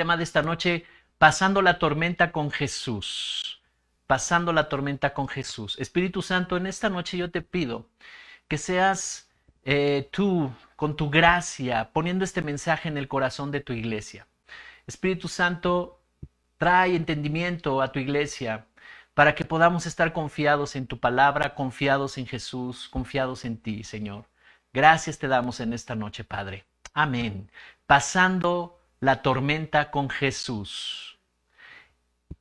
tema de esta noche, pasando la tormenta con Jesús. Pasando la tormenta con Jesús. Espíritu Santo, en esta noche yo te pido que seas eh, tú, con tu gracia, poniendo este mensaje en el corazón de tu iglesia. Espíritu Santo, trae entendimiento a tu iglesia para que podamos estar confiados en tu palabra, confiados en Jesús, confiados en ti, Señor. Gracias te damos en esta noche, Padre. Amén. Pasando la tormenta con Jesús.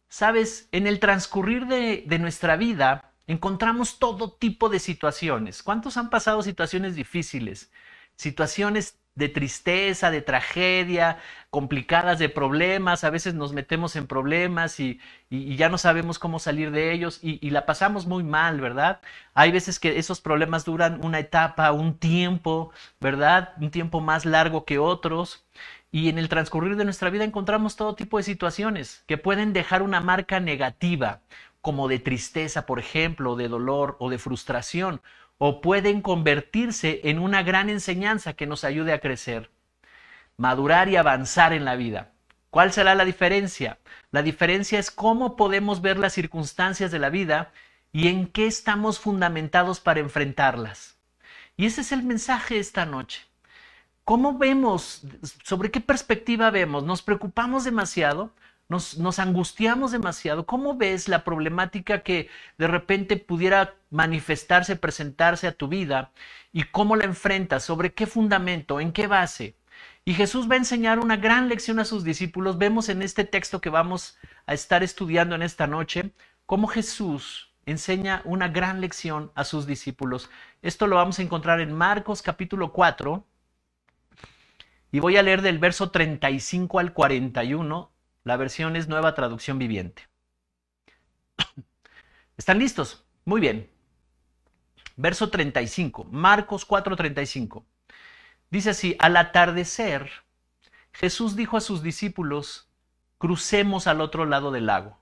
Sabes, en el transcurrir de, nuestra vida encontramos todo tipo de situaciones. ¿Cuántos han pasado situaciones difíciles? Situaciones de tristeza, de tragedia, complicadas de problemas. A veces nos metemos en problemas y, ya no sabemos cómo salir de ellos y, y la pasamos muy mal, ¿verdad? Hay veces que esos problemas duran una etapa, un tiempo, ¿verdad? Un tiempo más largo que otros. Y en el transcurrir de nuestra vida encontramos todo tipo de situaciones que pueden dejar una marca negativa, como de tristeza, por ejemplo, de dolor o de frustración, o pueden convertirse en una gran enseñanza que nos ayude a crecer, madurar y avanzar en la vida. ¿Cuál será la diferencia? La diferencia es cómo podemos ver las circunstancias de la vida y en qué estamos fundamentados para enfrentarlas. Y ese es el mensaje esta noche. ¿Cómo vemos? ¿Sobre qué perspectiva vemos? ¿Nos preocupamos demasiado? Nos, angustiamos demasiado. ¿Cómo ves la problemática que de repente pudiera manifestarse, presentarse a tu vida y cómo la enfrentas? ¿Sobre qué fundamento? ¿En qué base? Y Jesús va a enseñar una gran lección a sus discípulos. Vemos en este texto que vamos a estar estudiando en esta noche cómo Jesús enseña una gran lección a sus discípulos. Esto lo vamos a encontrar en Marcos capítulo 4, y voy a leer del verso 35 al 41, la versión es nueva traducción viviente. ¿Están listos? Muy bien. Verso 35, Marcos 4:35. Dice así, al atardecer, Jesús dijo a sus discípulos, crucemos al otro lado del lago.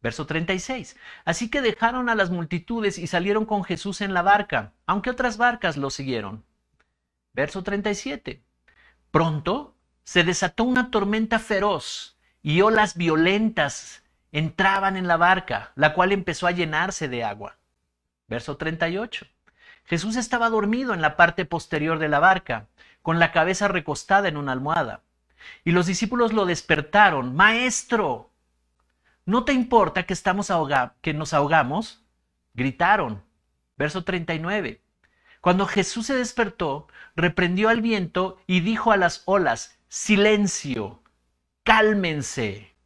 Verso 36. Así que dejaron a las multitudes y salieron con Jesús en la barca, aunque otras barcas lo siguieron. Verso 37. Pronto se desató una tormenta feroz y olas violentas entraban en la barca, la cual empezó a llenarse de agua. Verso 38. Jesús estaba dormido en la parte posterior de la barca, con la cabeza recostada en una almohada. Y los discípulos lo despertaron. Maestro, ¿no te importa que, estamos que nos ahogamos? Gritaron. Verso 39. Cuando Jesús se despertó, reprendió al viento y dijo a las olas, silencio, cálmense.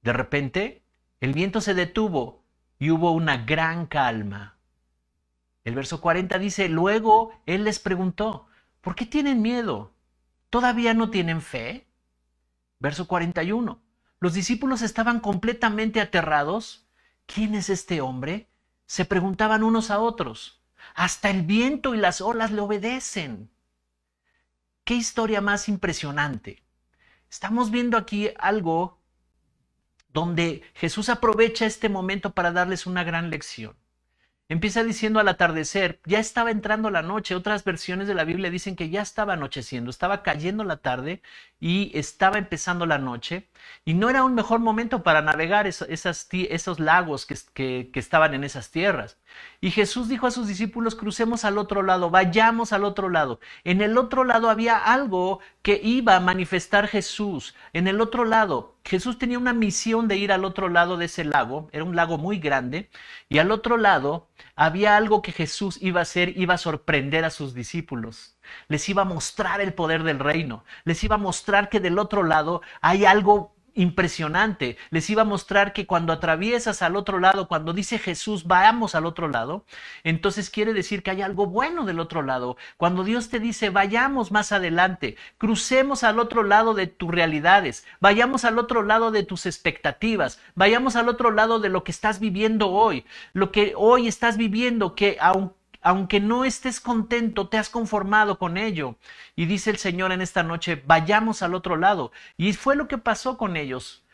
De repente, el viento se detuvo y hubo una gran calma. El verso 40 dice, luego Él les preguntó, ¿por qué tienen miedo? ¿Todavía no tienen fe? Verso 41. Los discípulos estaban completamente aterrados. ¿Quién es este hombre? Se preguntaban unos a otros. Hasta el viento y las olas le obedecen. ¿Qué historia más impresionante? Estamos viendo aquí algo donde Jesús aprovecha este momento para darles una gran lección. Empieza diciendo al atardecer, ya estaba entrando la noche, otras versiones de la Biblia dicen que ya estaba anocheciendo, estaba cayendo la tarde y estaba empezando la noche, y no era un mejor momento para navegar esos, lagos que estaban en esas tierras. Y Jesús dijo a sus discípulos, crucemos al otro lado, vayamos al otro lado. En el otro lado había algo que iba a manifestar Jesús. En el otro lado, Jesús tenía una misión de ir al otro lado de ese lago, era un lago muy grande, y al otro lado había algo que Jesús iba a hacer, iba a sorprender a sus discípulos. Les iba a mostrar el poder del reino, les iba a mostrar que del otro lado hay algo impresionante. Les iba a mostrar que cuando atraviesas al otro lado, cuando dice Jesús, vayamos al otro lado, entonces quiere decir que hay algo bueno del otro lado. Cuando Dios te dice, vayamos más adelante, crucemos al otro lado de tus realidades, vayamos al otro lado de tus expectativas, vayamos al otro lado de lo que estás viviendo hoy, lo que hoy estás viviendo, que aunque aunque no estés contento, te has conformado con ello. Y dice el Señor en esta noche, vayamos al otro lado. Y fue lo que pasó con ellos.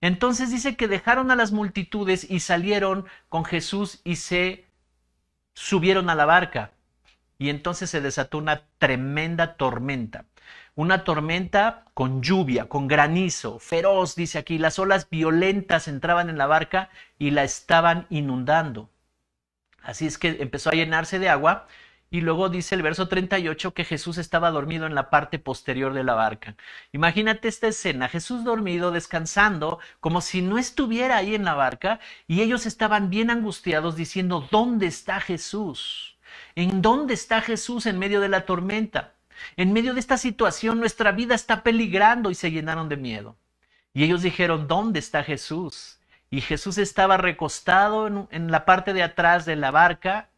Entonces dice que dejaron a las multitudes y salieron con Jesús y se subieron a la barca. Y entonces se desató una tremenda tormenta. Una tormenta con lluvia, con granizo, feroz, dice aquí. Las olas violentas entraban en la barca y la estaban inundando. Así es que empezó a llenarse de agua y luego dice el verso 38 que Jesús estaba dormido en la parte posterior de la barca. Imagínate esta escena, Jesús dormido, descansando, como si no estuviera ahí en la barca, y ellos estaban bien angustiados diciendo, ¿dónde está Jesús? ¿En dónde está Jesús en medio de la tormenta? En medio de esta situación nuestra vida está peligrando y se llenaron de miedo. Y ellos dijeron, ¿dónde está Jesús? y Jesús estaba recostado en, la parte de atrás de la barca,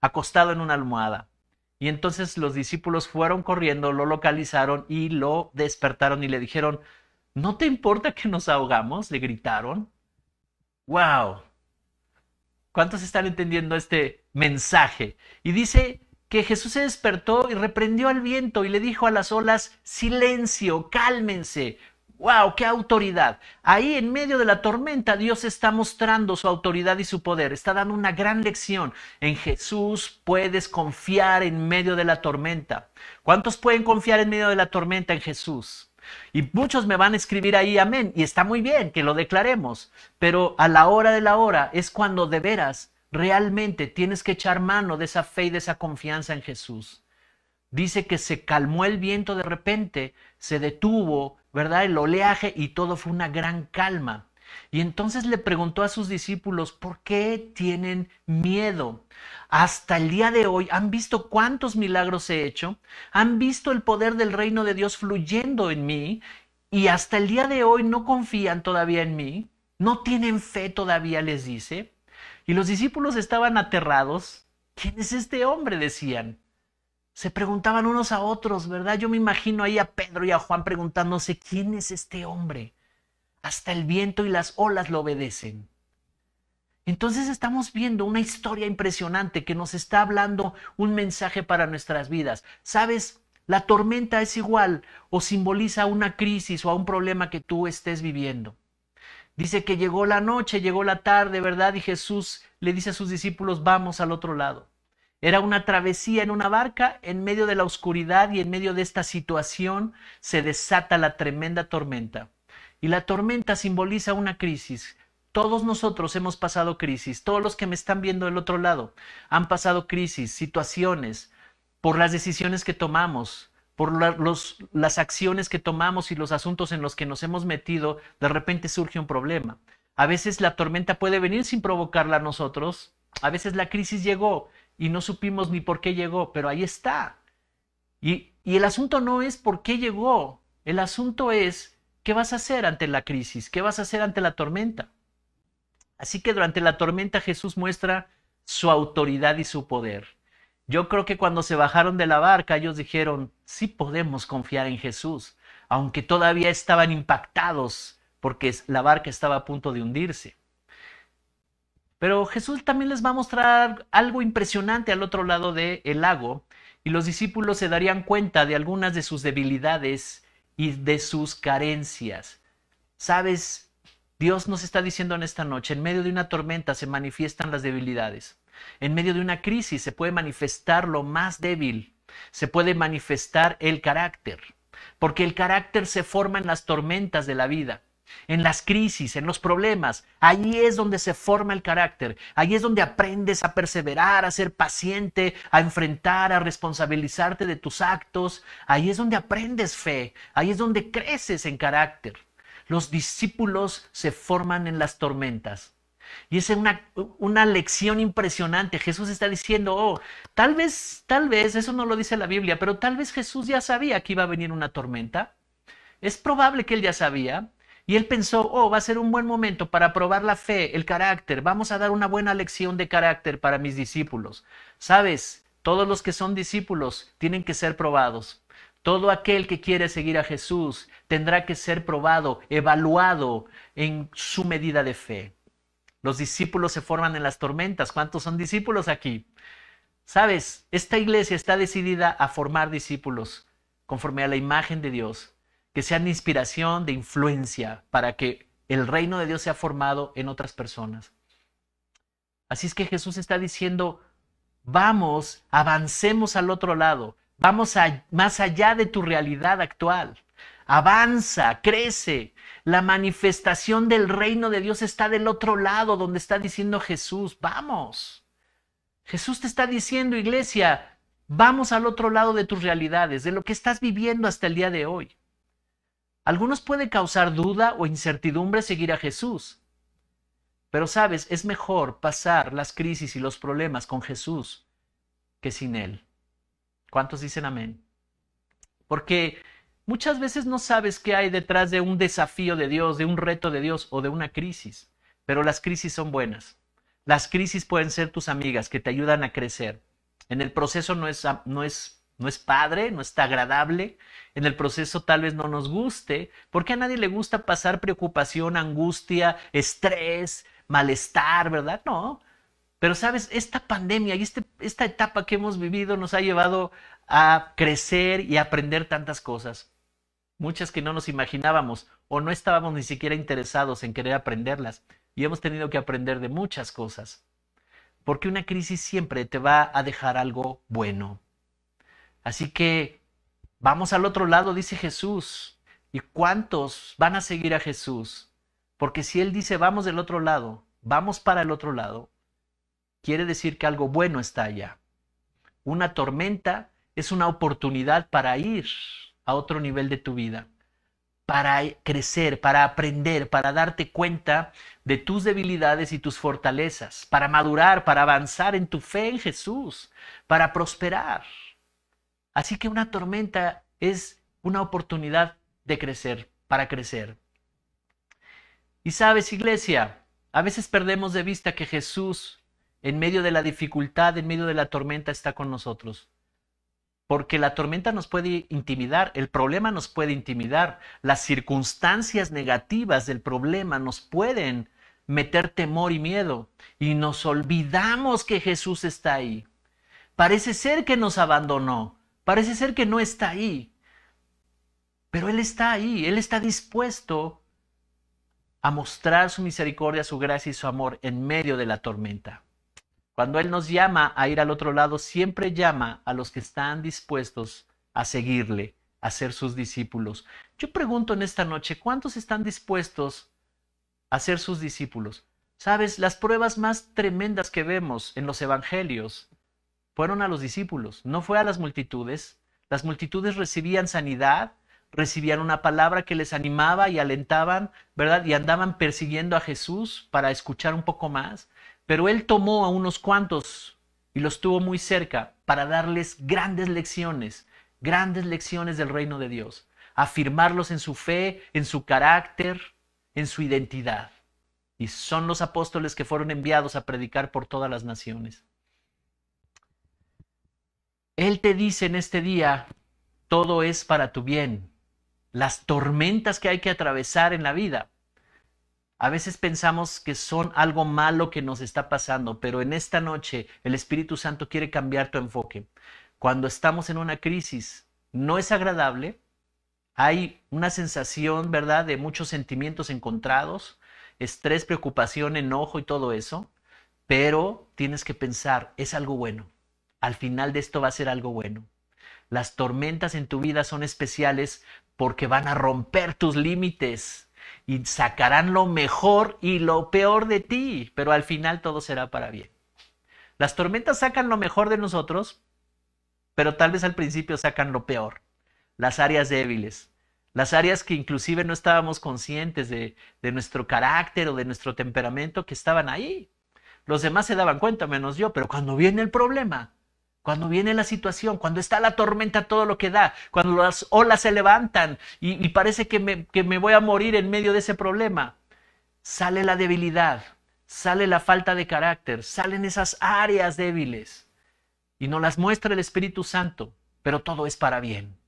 acostado en una almohada. Y entonces los discípulos fueron corriendo, lo localizaron y lo despertaron y le dijeron, ¿no te importa que nos ahogamos? Le gritaron. ¡Wow! ¿Cuántos están entendiendo este mensaje? Y dice que Jesús se despertó y reprendió al viento y le dijo a las olas, silencio, cálmense, ¡Wow! ¡Qué autoridad! Ahí en medio de la tormenta Dios está mostrando su autoridad y su poder. Está dando una gran lección. En Jesús puedes confiar en medio de la tormenta. ¿Cuántos pueden confiar en medio de la tormenta en Jesús? Y muchos me van a escribir ahí amén. Y está muy bien que lo declaremos. Pero a la hora de la hora es cuando de veras realmente tienes que echar mano de esa fe y de esa confianza en Jesús. Dice que se calmó el viento de repente, se detuvo ¿verdad? El oleaje y todo fue una gran calma. Y entonces le preguntó a sus discípulos, ¿por qué tienen miedo? Hasta el día de hoy han visto cuántos milagros he hecho, han visto el poder del reino de Dios fluyendo en mí y hasta el día de hoy no confían todavía en mí, no tienen fe todavía, les dice. Y los discípulos estaban aterrados. ¿Quién es este hombre? decían se preguntaban unos a otros, ¿verdad? Yo me imagino ahí a Pedro y a Juan preguntándose, ¿quién es este hombre? Hasta el viento y las olas lo obedecen. Entonces estamos viendo una historia impresionante que nos está hablando un mensaje para nuestras vidas. ¿Sabes? La tormenta es igual o simboliza una crisis o a un problema que tú estés viviendo. Dice que llegó la noche, llegó la tarde, ¿verdad? Y Jesús le dice a sus discípulos, vamos al otro lado. Era una travesía en una barca, en medio de la oscuridad y en medio de esta situación se desata la tremenda tormenta. Y la tormenta simboliza una crisis. Todos nosotros hemos pasado crisis, todos los que me están viendo del otro lado han pasado crisis, situaciones, por las decisiones que tomamos, por las acciones que tomamos y los asuntos en los que nos hemos metido, de repente surge un problema. A veces la tormenta puede venir sin provocarla a nosotros, a veces la crisis llegó y no supimos ni por qué llegó, pero ahí está. Y, el asunto no es por qué llegó, el asunto es qué vas a hacer ante la crisis, qué vas a hacer ante la tormenta. Así que durante la tormenta Jesús muestra su autoridad y su poder. Yo creo que cuando se bajaron de la barca, ellos dijeron, sí podemos confiar en Jesús, aunque todavía estaban impactados porque la barca estaba a punto de hundirse. Pero Jesús también les va a mostrar algo impresionante al otro lado del lago y los discípulos se darían cuenta de algunas de sus debilidades y de sus carencias. Sabes, Dios nos está diciendo en esta noche, en medio de una tormenta se manifiestan las debilidades. En medio de una crisis se puede manifestar lo más débil, se puede manifestar el carácter, porque el carácter se forma en las tormentas de la vida en las crisis, en los problemas. ahí es donde se forma el carácter, Ahí es donde aprendes a perseverar, a ser paciente, a enfrentar, a responsabilizarte de tus actos. Ahí es donde aprendes fe, ahí es donde creces en carácter. Los discípulos se forman en las tormentas. Y es una, una, lección impresionante. Jesús está diciendo, oh, tal vez, tal vez, eso no lo dice la Biblia, pero tal vez Jesús ya sabía que iba a venir una tormenta. Es probable que él ya sabía. Y él pensó, oh, va a ser un buen momento para probar la fe, el carácter, vamos a dar una buena lección de carácter para mis discípulos. Sabes, todos los que son discípulos tienen que ser probados. Todo aquel que quiere seguir a Jesús tendrá que ser probado, evaluado en su medida de fe. Los discípulos se forman en las tormentas. ¿Cuántos son discípulos aquí? Sabes, esta iglesia está decidida a formar discípulos conforme a la imagen de Dios que sean de inspiración, de influencia, para que el reino de Dios sea formado en otras personas. Así es que Jesús está diciendo, vamos, avancemos al otro lado, vamos a, más allá de tu realidad actual, avanza, crece. La manifestación del reino de Dios está del otro lado donde está diciendo Jesús, vamos. Jesús te está diciendo, iglesia, vamos al otro lado de tus realidades, de lo que estás viviendo hasta el día de hoy algunos puede causar duda o incertidumbre seguir a Jesús. Pero sabes, es mejor pasar las crisis y los problemas con Jesús que sin Él. ¿Cuántos dicen amén? Porque muchas veces no sabes qué hay detrás de un desafío de Dios, de un reto de Dios o de una crisis. Pero las crisis son buenas. Las crisis pueden ser tus amigas que te ayudan a crecer. En el proceso no es, no es no es padre, no está agradable, en el proceso tal vez no nos guste, porque a nadie le gusta pasar preocupación, angustia, estrés, malestar, ¿verdad? No. Pero sabes, esta pandemia y este, esta etapa que hemos vivido nos ha llevado a crecer y aprender tantas cosas, muchas que no nos imaginábamos o no estábamos ni siquiera interesados en querer aprenderlas y hemos tenido que aprender de muchas cosas, porque una crisis siempre te va a dejar algo bueno Así que vamos al otro lado, dice Jesús. ¿Y cuántos van a seguir a Jesús? Porque si Él dice vamos del otro lado, vamos para el otro lado, quiere decir que algo bueno está allá. Una tormenta es una oportunidad para ir a otro nivel de tu vida, para crecer, para aprender, para darte cuenta de tus debilidades y tus fortalezas, para madurar, para avanzar en tu fe en Jesús, para prosperar. Así que una tormenta es una oportunidad de crecer, para crecer. Y sabes, iglesia, a veces perdemos de vista que Jesús, en medio de la dificultad, en medio de la tormenta, está con nosotros. Porque la tormenta nos puede intimidar, el problema nos puede intimidar, las circunstancias negativas del problema nos pueden meter temor y miedo. Y nos olvidamos que Jesús está ahí. Parece ser que nos abandonó, Parece ser que no está ahí, pero Él está ahí, Él está dispuesto a mostrar su misericordia, su gracia y su amor en medio de la tormenta. Cuando Él nos llama a ir al otro lado, siempre llama a los que están dispuestos a seguirle, a ser sus discípulos. Yo pregunto en esta noche, ¿cuántos están dispuestos a ser sus discípulos? Sabes, las pruebas más tremendas que vemos en los evangelios fueron a los discípulos, no fue a las multitudes. Las multitudes recibían sanidad, recibían una palabra que les animaba y alentaban, ¿verdad? Y andaban persiguiendo a Jesús para escuchar un poco más. Pero él tomó a unos cuantos y los tuvo muy cerca para darles grandes lecciones, grandes lecciones del reino de Dios, afirmarlos en su fe, en su carácter, en su identidad. Y son los apóstoles que fueron enviados a predicar por todas las naciones. Él te dice en este día, todo es para tu bien. Las tormentas que hay que atravesar en la vida. A veces pensamos que son algo malo que nos está pasando, pero en esta noche el Espíritu Santo quiere cambiar tu enfoque. Cuando estamos en una crisis, no es agradable. Hay una sensación, ¿verdad?, de muchos sentimientos encontrados, estrés, preocupación, enojo y todo eso, pero tienes que pensar, es algo bueno al final de esto va a ser algo bueno. Las tormentas en tu vida son especiales porque van a romper tus límites y sacarán lo mejor y lo peor de ti, pero al final todo será para bien. Las tormentas sacan lo mejor de nosotros, pero tal vez al principio sacan lo peor, las áreas débiles, las áreas que inclusive no estábamos conscientes de, de nuestro carácter o de nuestro temperamento que estaban ahí. Los demás se daban cuenta, menos yo, pero cuando viene el problema, cuando viene la situación, cuando está la tormenta, todo lo que da, cuando las olas se levantan y, parece que me, que me voy a morir en medio de ese problema, sale la debilidad, sale la falta de carácter, salen esas áreas débiles y no las muestra el Espíritu Santo, pero todo es para bien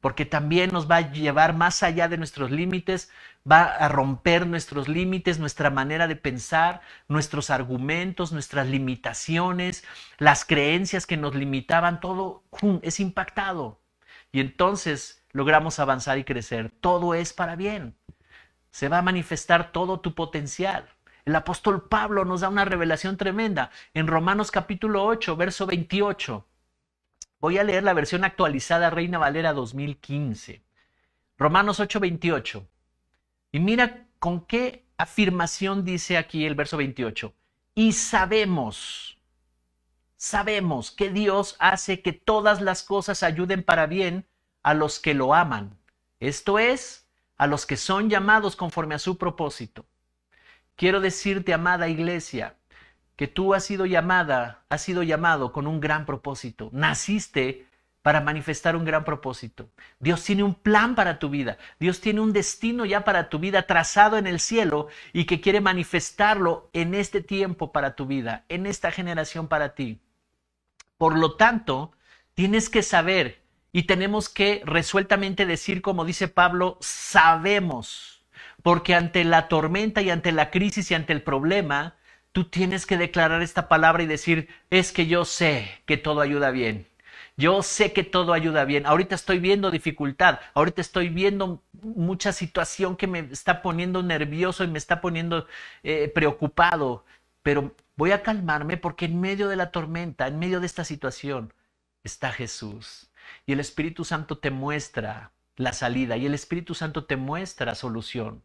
porque también nos va a llevar más allá de nuestros límites, va a romper nuestros límites, nuestra manera de pensar, nuestros argumentos, nuestras limitaciones, las creencias que nos limitaban, todo es impactado. Y entonces logramos avanzar y crecer. Todo es para bien. Se va a manifestar todo tu potencial. El apóstol Pablo nos da una revelación tremenda en Romanos capítulo 8, verso 28. Voy a leer la versión actualizada Reina Valera 2015. Romanos 8:28. Y mira con qué afirmación dice aquí el verso 28. Y sabemos, sabemos que Dios hace que todas las cosas ayuden para bien a los que lo aman. Esto es, a los que son llamados conforme a su propósito. Quiero decirte, amada iglesia, que tú has sido llamada, has sido llamado con un gran propósito. Naciste para manifestar un gran propósito. Dios tiene un plan para tu vida. Dios tiene un destino ya para tu vida trazado en el cielo y que quiere manifestarlo en este tiempo para tu vida, en esta generación para ti. Por lo tanto, tienes que saber y tenemos que resueltamente decir, como dice Pablo, sabemos, porque ante la tormenta y ante la crisis y ante el problema, Tú tienes que declarar esta palabra y decir, es que yo sé que todo ayuda bien. Yo sé que todo ayuda bien. Ahorita estoy viendo dificultad, ahorita estoy viendo mucha situación que me está poniendo nervioso y me está poniendo eh, preocupado, pero voy a calmarme porque en medio de la tormenta, en medio de esta situación, está Jesús. Y el Espíritu Santo te muestra la salida y el Espíritu Santo te muestra solución.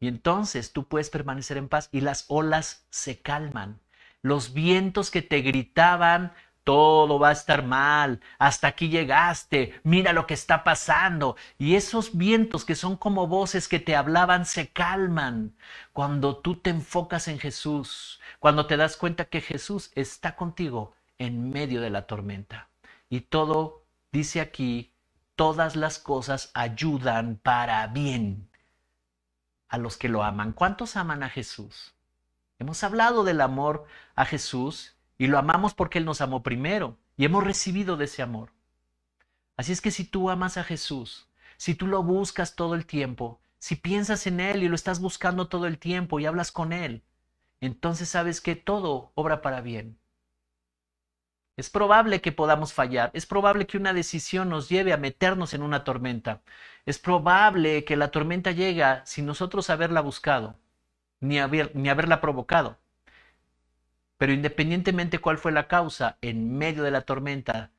Y entonces tú puedes permanecer en paz y las olas se calman. Los vientos que te gritaban, todo va a estar mal, hasta aquí llegaste, mira lo que está pasando. Y esos vientos que son como voces que te hablaban se calman cuando tú te enfocas en Jesús, cuando te das cuenta que Jesús está contigo en medio de la tormenta. Y todo, dice aquí, todas las cosas ayudan para bien a los que lo aman. ¿Cuántos aman a Jesús? Hemos hablado del amor a Jesús y lo amamos porque Él nos amó primero y hemos recibido de ese amor. Así es que si tú amas a Jesús, si tú lo buscas todo el tiempo, si piensas en Él y lo estás buscando todo el tiempo y hablas con Él, entonces sabes que todo obra para bien. Es probable que podamos fallar, es probable que una decisión nos lleve a meternos en una tormenta, es probable que la tormenta llegue sin nosotros haberla buscado, ni, ni haberla provocado. Pero independientemente cuál fue la causa, en medio de la tormenta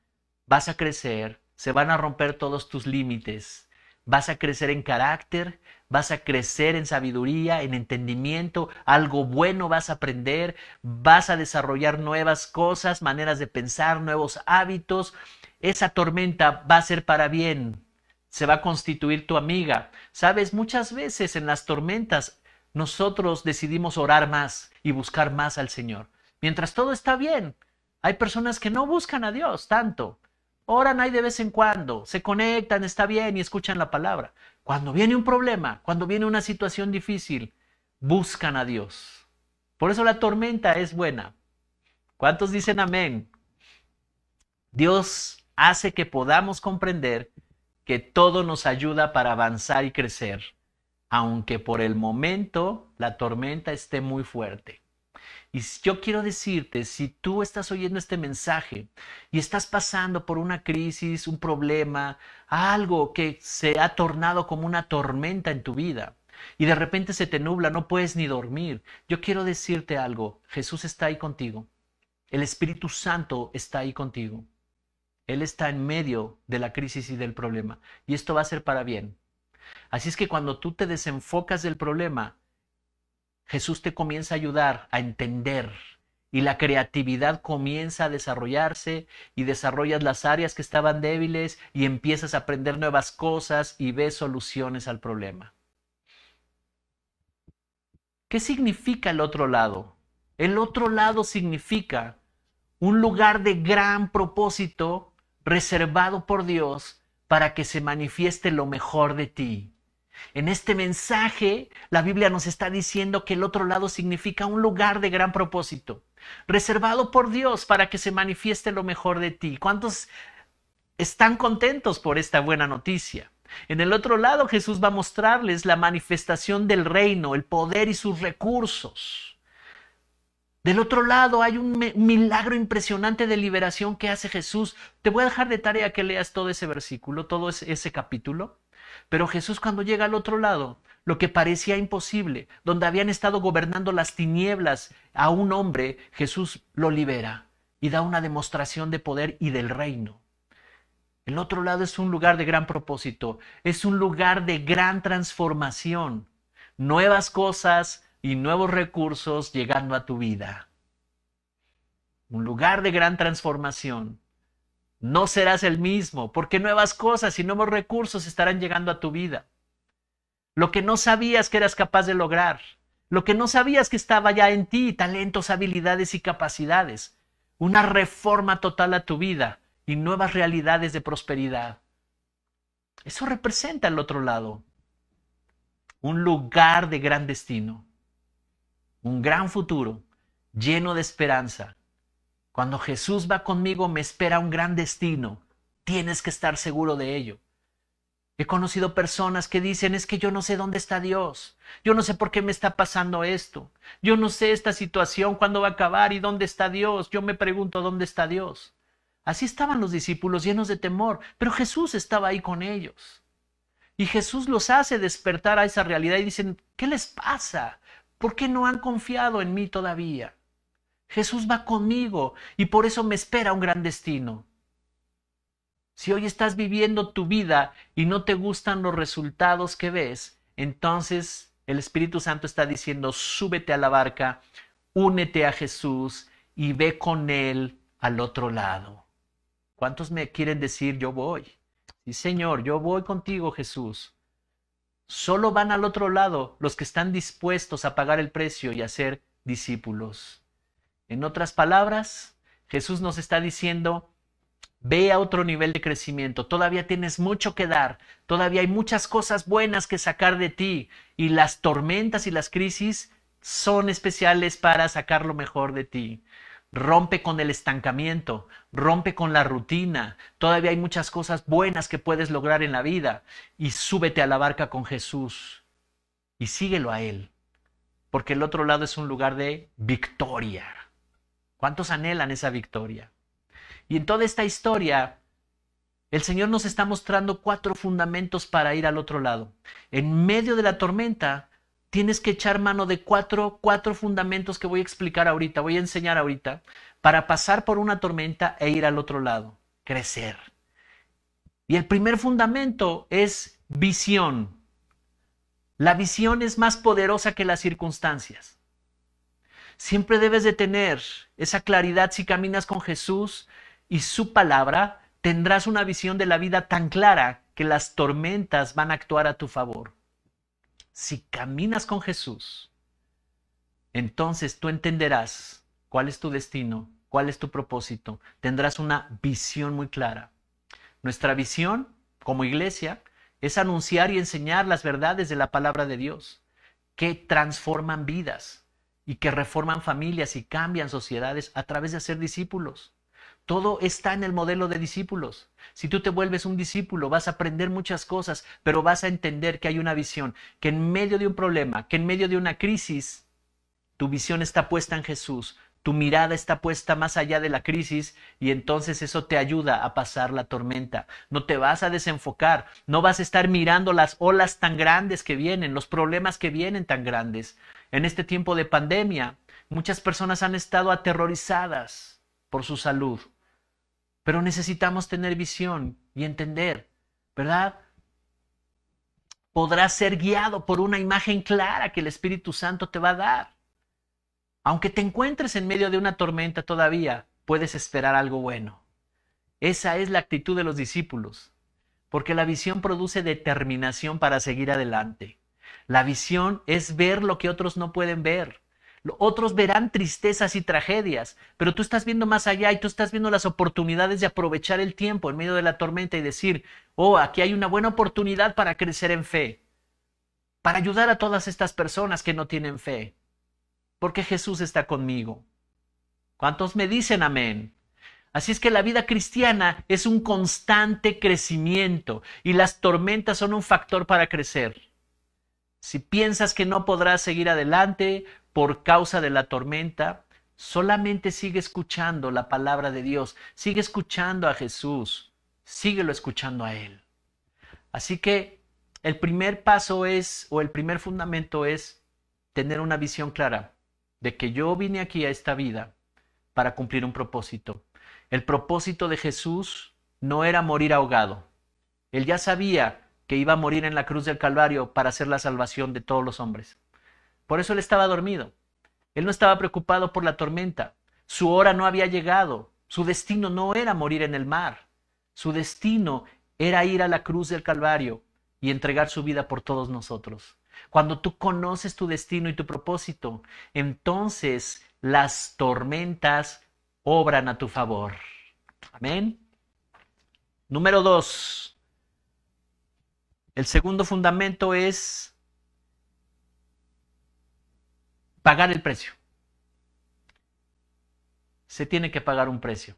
vas a crecer, se van a romper todos tus límites, vas a crecer en carácter, vas a crecer en sabiduría, en entendimiento, algo bueno vas a aprender, vas a desarrollar nuevas cosas, maneras de pensar, nuevos hábitos. Esa tormenta va a ser para bien, se va a constituir tu amiga. Sabes, muchas veces en las tormentas nosotros decidimos orar más y buscar más al Señor. Mientras todo está bien, hay personas que no buscan a Dios tanto, oran ahí de vez en cuando, se conectan, está bien y escuchan la palabra. Cuando viene un problema, cuando viene una situación difícil, buscan a Dios. Por eso la tormenta es buena. ¿Cuántos dicen amén? Dios hace que podamos comprender que todo nos ayuda para avanzar y crecer, aunque por el momento la tormenta esté muy fuerte. Y yo quiero decirte, si tú estás oyendo este mensaje y estás pasando por una crisis, un problema, algo que se ha tornado como una tormenta en tu vida, y de repente se te nubla, no puedes ni dormir, yo quiero decirte algo, Jesús está ahí contigo, el Espíritu Santo está ahí contigo. Él está en medio de la crisis y del problema. Y esto va a ser para bien. Así es que cuando tú te desenfocas del problema, Jesús te comienza a ayudar a entender y la creatividad comienza a desarrollarse y desarrollas las áreas que estaban débiles y empiezas a aprender nuevas cosas y ves soluciones al problema. ¿Qué significa el otro lado? El otro lado significa un lugar de gran propósito reservado por Dios para que se manifieste lo mejor de ti, en este mensaje, la Biblia nos está diciendo que el otro lado significa un lugar de gran propósito, reservado por Dios para que se manifieste lo mejor de ti. ¿Cuántos están contentos por esta buena noticia? En el otro lado, Jesús va a mostrarles la manifestación del reino, el poder y sus recursos. Del otro lado hay un milagro impresionante de liberación que hace Jesús. Te voy a dejar de tarea que leas todo ese versículo, todo ese capítulo pero Jesús cuando llega al otro lado, lo que parecía imposible, donde habían estado gobernando las tinieblas a un hombre, Jesús lo libera y da una demostración de poder y del reino. El otro lado es un lugar de gran propósito, es un lugar de gran transformación, nuevas cosas y nuevos recursos llegando a tu vida. Un lugar de gran transformación no serás el mismo, porque nuevas cosas y nuevos recursos estarán llegando a tu vida. Lo que no sabías que eras capaz de lograr, lo que no sabías que estaba ya en ti, talentos, habilidades y capacidades, una reforma total a tu vida y nuevas realidades de prosperidad. Eso representa al otro lado, un lugar de gran destino, un gran futuro lleno de esperanza cuando Jesús va conmigo me espera un gran destino. Tienes que estar seguro de ello. He conocido personas que dicen, es que yo no sé dónde está Dios, yo no sé por qué me está pasando esto, yo no sé esta situación, cuándo va a acabar y dónde está Dios, yo me pregunto dónde está Dios. Así estaban los discípulos llenos de temor, pero Jesús estaba ahí con ellos. Y Jesús los hace despertar a esa realidad y dicen, ¿qué les pasa? ¿Por qué no han confiado en mí todavía? Jesús va conmigo y por eso me espera un gran destino. Si hoy estás viviendo tu vida y no te gustan los resultados que ves, entonces el Espíritu Santo está diciendo, súbete a la barca, únete a Jesús y ve con Él al otro lado. ¿Cuántos me quieren decir, yo voy? Sí, Señor, yo voy contigo, Jesús. Solo van al otro lado los que están dispuestos a pagar el precio y a ser discípulos. En otras palabras, Jesús nos está diciendo, ve a otro nivel de crecimiento, todavía tienes mucho que dar, todavía hay muchas cosas buenas que sacar de ti y las tormentas y las crisis son especiales para sacar lo mejor de ti. Rompe con el estancamiento, rompe con la rutina, todavía hay muchas cosas buenas que puedes lograr en la vida y súbete a la barca con Jesús y síguelo a Él, porque el otro lado es un lugar de victoria. ¿Cuántos anhelan esa victoria? Y en toda esta historia, el Señor nos está mostrando cuatro fundamentos para ir al otro lado. En medio de la tormenta, tienes que echar mano de cuatro, cuatro fundamentos que voy a explicar ahorita, voy a enseñar ahorita, para pasar por una tormenta e ir al otro lado, crecer. Y el primer fundamento es visión. La visión es más poderosa que las circunstancias. Siempre debes de tener esa claridad si caminas con Jesús y su palabra, tendrás una visión de la vida tan clara que las tormentas van a actuar a tu favor. Si caminas con Jesús, entonces tú entenderás cuál es tu destino, cuál es tu propósito, tendrás una visión muy clara. Nuestra visión como iglesia es anunciar y enseñar las verdades de la palabra de Dios, que transforman vidas, y que reforman familias y cambian sociedades a través de hacer discípulos. Todo está en el modelo de discípulos. Si tú te vuelves un discípulo, vas a aprender muchas cosas, pero vas a entender que hay una visión, que en medio de un problema, que en medio de una crisis, tu visión está puesta en Jesús, tu mirada está puesta más allá de la crisis y entonces eso te ayuda a pasar la tormenta. No te vas a desenfocar, no vas a estar mirando las olas tan grandes que vienen, los problemas que vienen tan grandes. En este tiempo de pandemia, muchas personas han estado aterrorizadas por su salud, pero necesitamos tener visión y entender, ¿verdad? Podrás ser guiado por una imagen clara que el Espíritu Santo te va a dar aunque te encuentres en medio de una tormenta todavía, puedes esperar algo bueno. Esa es la actitud de los discípulos, porque la visión produce determinación para seguir adelante. La visión es ver lo que otros no pueden ver. Otros verán tristezas y tragedias, pero tú estás viendo más allá y tú estás viendo las oportunidades de aprovechar el tiempo en medio de la tormenta y decir, oh, aquí hay una buena oportunidad para crecer en fe, para ayudar a todas estas personas que no tienen fe, porque Jesús está conmigo. ¿Cuántos me dicen amén? Así es que la vida cristiana es un constante crecimiento y las tormentas son un factor para crecer. Si piensas que no podrás seguir adelante por causa de la tormenta, solamente sigue escuchando la palabra de Dios, sigue escuchando a Jesús, síguelo escuchando a Él. Así que el primer paso es, o el primer fundamento es tener una visión clara de que yo vine aquí a esta vida para cumplir un propósito. El propósito de Jesús no era morir ahogado. Él ya sabía que iba a morir en la cruz del Calvario para hacer la salvación de todos los hombres. Por eso él estaba dormido. Él no estaba preocupado por la tormenta. Su hora no había llegado. Su destino no era morir en el mar. Su destino era ir a la cruz del Calvario y entregar su vida por todos nosotros. Cuando tú conoces tu destino y tu propósito, entonces las tormentas obran a tu favor. Amén. Número dos. El segundo fundamento es pagar el precio. Se tiene que pagar un precio.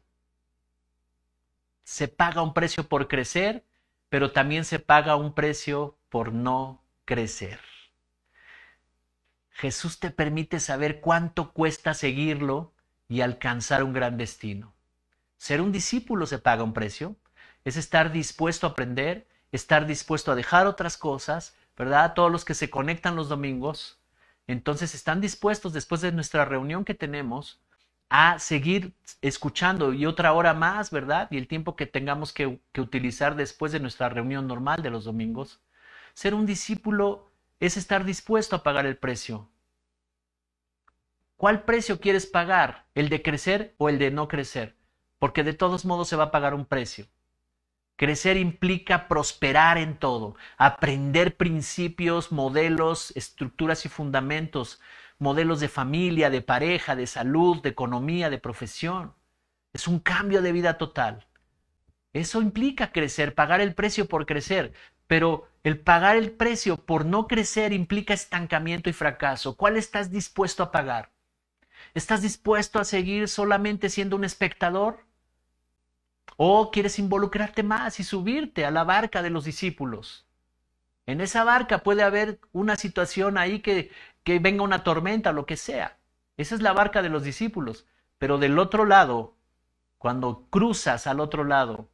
Se paga un precio por crecer, pero también se paga un precio por no crecer. Jesús te permite saber cuánto cuesta seguirlo y alcanzar un gran destino. Ser un discípulo se paga un precio, es estar dispuesto a aprender, estar dispuesto a dejar otras cosas, ¿verdad? Todos los que se conectan los domingos, entonces están dispuestos después de nuestra reunión que tenemos a seguir escuchando y otra hora más, ¿verdad? Y el tiempo que tengamos que, que utilizar después de nuestra reunión normal de los domingos ser un discípulo es estar dispuesto a pagar el precio. ¿Cuál precio quieres pagar? ¿El de crecer o el de no crecer? Porque de todos modos se va a pagar un precio. Crecer implica prosperar en todo, aprender principios, modelos, estructuras y fundamentos, modelos de familia, de pareja, de salud, de economía, de profesión. Es un cambio de vida total. Eso implica crecer, pagar el precio por crecer, pero el pagar el precio por no crecer implica estancamiento y fracaso. ¿Cuál estás dispuesto a pagar? ¿Estás dispuesto a seguir solamente siendo un espectador? ¿O quieres involucrarte más y subirte a la barca de los discípulos? En esa barca puede haber una situación ahí que, venga una tormenta, lo que sea. Esa es la barca de los discípulos. Pero del otro lado, cuando cruzas al otro lado,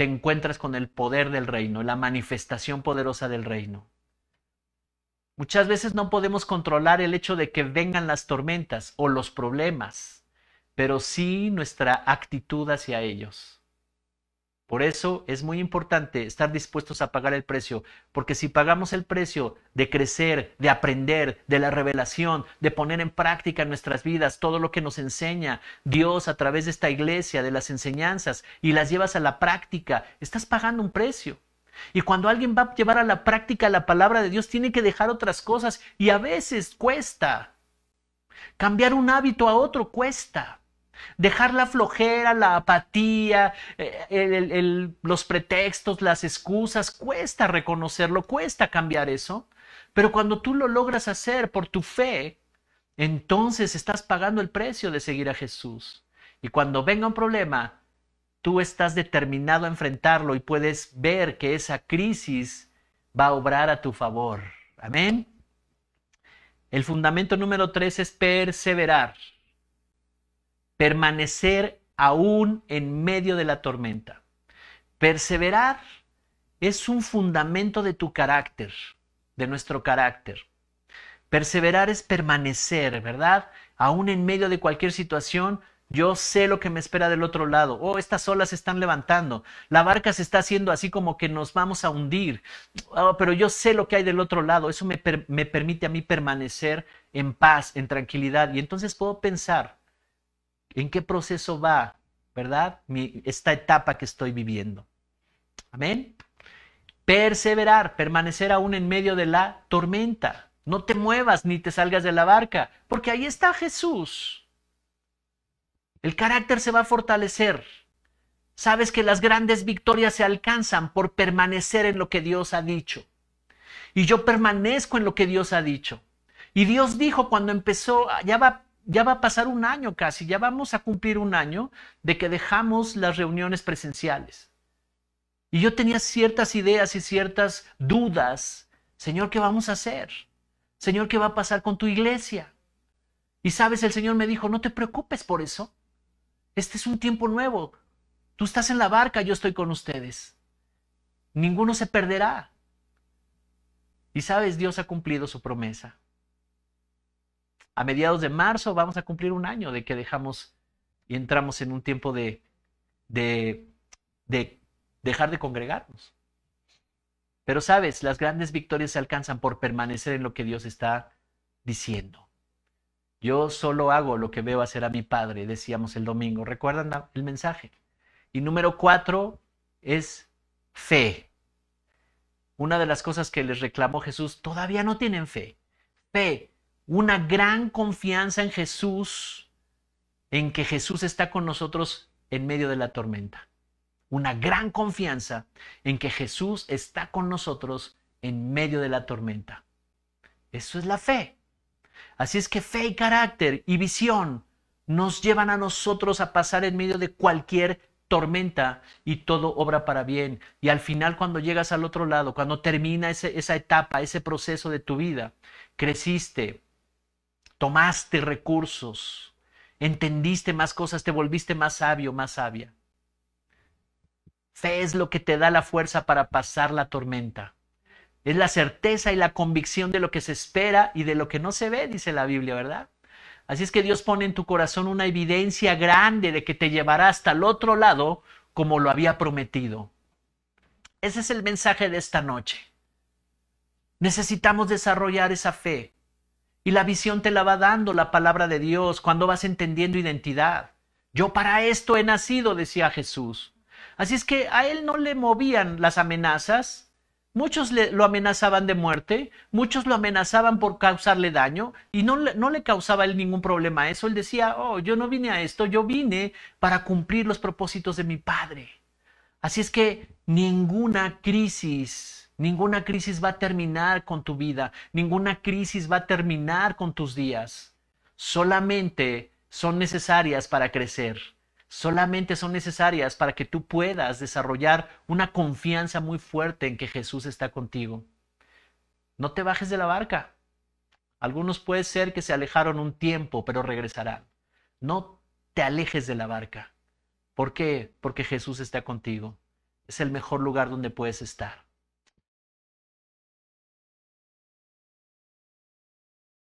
te encuentras con el poder del reino, la manifestación poderosa del reino. Muchas veces no podemos controlar el hecho de que vengan las tormentas o los problemas, pero sí nuestra actitud hacia ellos. Por eso es muy importante estar dispuestos a pagar el precio, porque si pagamos el precio de crecer, de aprender, de la revelación, de poner en práctica en nuestras vidas todo lo que nos enseña Dios a través de esta iglesia, de las enseñanzas, y las llevas a la práctica, estás pagando un precio. Y cuando alguien va a llevar a la práctica la palabra de Dios, tiene que dejar otras cosas y a veces cuesta. Cambiar un hábito a otro cuesta. Dejar la flojera, la apatía, eh, los pretextos, las excusas, cuesta reconocerlo, cuesta cambiar eso. Pero cuando tú lo logras hacer por tu fe, entonces estás pagando el precio de seguir a Jesús. Y cuando venga un problema, tú estás determinado a enfrentarlo y puedes ver que esa crisis va a obrar a tu favor. Amén. El fundamento número tres es perseverar permanecer aún en medio de la tormenta. Perseverar es un fundamento de tu carácter, de nuestro carácter. Perseverar es permanecer, ¿verdad? Aún en medio de cualquier situación, yo sé lo que me espera del otro lado. Oh, estas olas se están levantando. La barca se está haciendo así como que nos vamos a hundir. Oh, pero yo sé lo que hay del otro lado. Eso me permite a mí permanecer en paz, en tranquilidad. Y entonces puedo pensar en qué proceso va, ¿verdad? Mi, esta etapa que estoy viviendo. Amén. Perseverar, permanecer aún en medio de la tormenta. No te muevas ni te salgas de la barca, porque ahí está Jesús. El carácter se va a fortalecer. Sabes que las grandes victorias se alcanzan por permanecer en lo que Dios ha dicho. Y yo permanezco en lo que Dios ha dicho. Y Dios dijo cuando empezó, ya va ya va a pasar un año casi, ya vamos a cumplir un año de que dejamos las reuniones presenciales. Y yo tenía ciertas ideas y ciertas dudas. Señor, ¿qué vamos a hacer? Señor, ¿qué va a pasar con tu iglesia? Y sabes, el Señor me dijo, no te preocupes por eso. Este es un tiempo nuevo. Tú estás en la barca, yo estoy con ustedes. Ninguno se perderá. Y sabes, Dios ha cumplido su promesa a mediados de marzo vamos a cumplir un año de que dejamos y entramos en un tiempo de, dejar de congregarnos. Pero sabes, las grandes victorias se alcanzan por permanecer en lo que Dios está diciendo. Yo solo hago lo que veo hacer a mi padre, decíamos el domingo. ¿Recuerdan el mensaje? Y número cuatro es fe. Una de las cosas que les reclamó Jesús, todavía no tienen fe. Fe, una gran confianza en Jesús, en que Jesús está con nosotros en medio de la tormenta. Una gran confianza en que Jesús está con nosotros en medio de la tormenta. Eso es la fe. Así es que fe y carácter y visión nos llevan a nosotros a pasar en medio de cualquier tormenta y todo obra para bien. Y al final cuando llegas al otro lado, cuando termina esa etapa, ese proceso de tu vida, creciste, tomaste recursos, entendiste más cosas, te volviste más sabio, más sabia. Fe es lo que te da la fuerza para pasar la tormenta. Es la certeza y la convicción de lo que se espera y de lo que no se ve, dice la Biblia, ¿verdad? Así es que Dios pone en tu corazón una evidencia grande de que te llevará hasta el otro lado como lo había prometido. Ese es el mensaje de esta noche. Necesitamos desarrollar esa fe, y la visión te la va dando la palabra de Dios cuando vas entendiendo identidad. Yo para esto he nacido, decía Jesús. Así es que a él no le movían las amenazas. Muchos lo amenazaban de muerte, muchos lo amenazaban por causarle daño y no, no le causaba él ningún problema a eso. Él decía, oh, yo no vine a esto, yo vine para cumplir los propósitos de mi Padre. Así es que ninguna crisis Ninguna crisis va a terminar con tu vida, ninguna crisis va a terminar con tus días. Solamente son necesarias para crecer, solamente son necesarias para que tú puedas desarrollar una confianza muy fuerte en que Jesús está contigo. No te bajes de la barca. Algunos puede ser que se alejaron un tiempo, pero regresarán. No te alejes de la barca. ¿Por qué? Porque Jesús está contigo. Es el mejor lugar donde puedes estar.